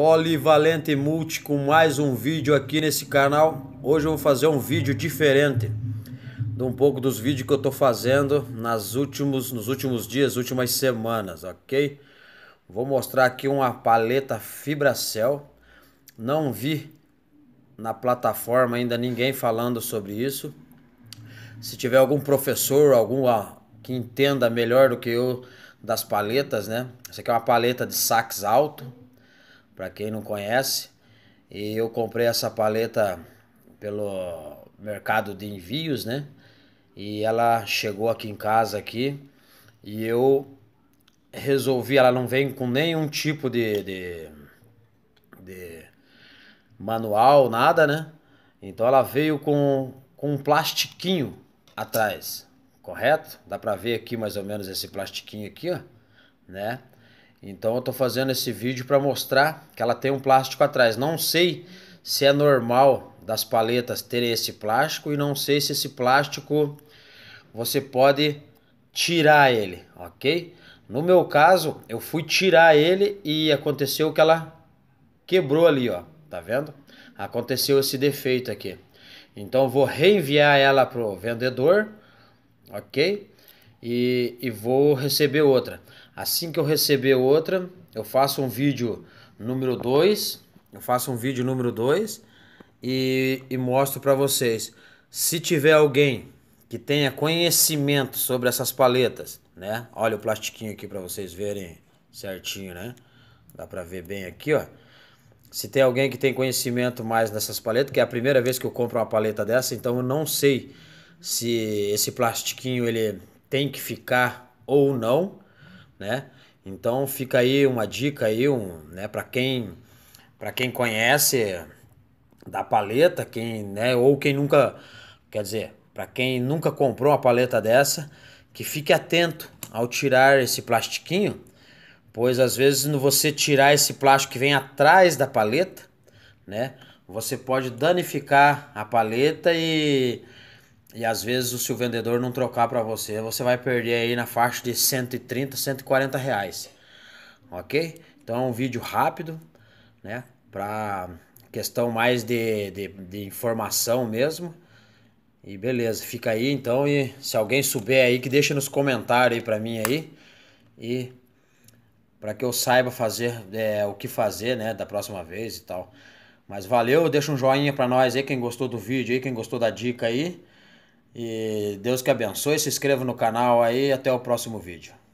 Polivalente Multi com mais um vídeo aqui nesse canal. Hoje eu vou fazer um vídeo diferente de um pouco dos vídeos que eu tô fazendo nas últimos, nos últimos dias, últimas semanas, ok? Vou mostrar aqui uma paleta FibraCell. Não vi na plataforma ainda ninguém falando sobre isso. Se tiver algum professor, alguma que entenda melhor do que eu das paletas, né? Essa aqui é uma paleta de sax alto para quem não conhece. E eu comprei essa paleta pelo mercado de envios, né? E ela chegou aqui em casa aqui e eu resolvi, ela não vem com nenhum tipo de, de, de manual, nada, né? Então ela veio com, com um plastiquinho atrás, correto? Dá para ver aqui mais ou menos esse plastiquinho aqui, ó, né? Então eu estou fazendo esse vídeo para mostrar que ela tem um plástico atrás. Não sei se é normal das paletas terem esse plástico e não sei se esse plástico você pode tirar ele, ok? No meu caso, eu fui tirar ele e aconteceu que ela quebrou ali, ó. Tá vendo? Aconteceu esse defeito aqui. Então vou reenviar ela pro vendedor, ok? e, e vou receber outra. Assim que eu receber outra, eu faço um vídeo número 2, eu faço um vídeo número 2 e, e mostro para vocês. Se tiver alguém que tenha conhecimento sobre essas paletas, né? Olha o plastiquinho aqui para vocês verem certinho, né? Dá para ver bem aqui, ó. Se tem alguém que tem conhecimento mais dessas paletas, que é a primeira vez que eu compro uma paleta dessa, então eu não sei se esse plastiquinho ele tem que ficar ou não, né? Então fica aí uma dica aí, um, né, para quem para quem conhece da paleta, quem, né, ou quem nunca, quer dizer, para quem nunca comprou uma paleta dessa, que fique atento ao tirar esse plastiquinho, pois às vezes no você tirar esse plástico que vem atrás da paleta, né, você pode danificar a paleta e e às vezes, se o vendedor não trocar para você, você vai perder aí na faixa de 130, 140 reais. Ok? Então é um vídeo rápido, né? Para questão mais de, de, de, informação mesmo. E beleza, fica aí então. E se alguém souber aí, que deixa nos comentários aí para mim aí. E para que eu saiba fazer é, o que fazer, né? Da próxima vez e tal. Mas valeu, deixa um joinha para nós aí, quem gostou do vídeo aí, quem gostou da dica aí. E Deus que abençoe, se inscreva no canal aí, até o próximo vídeo.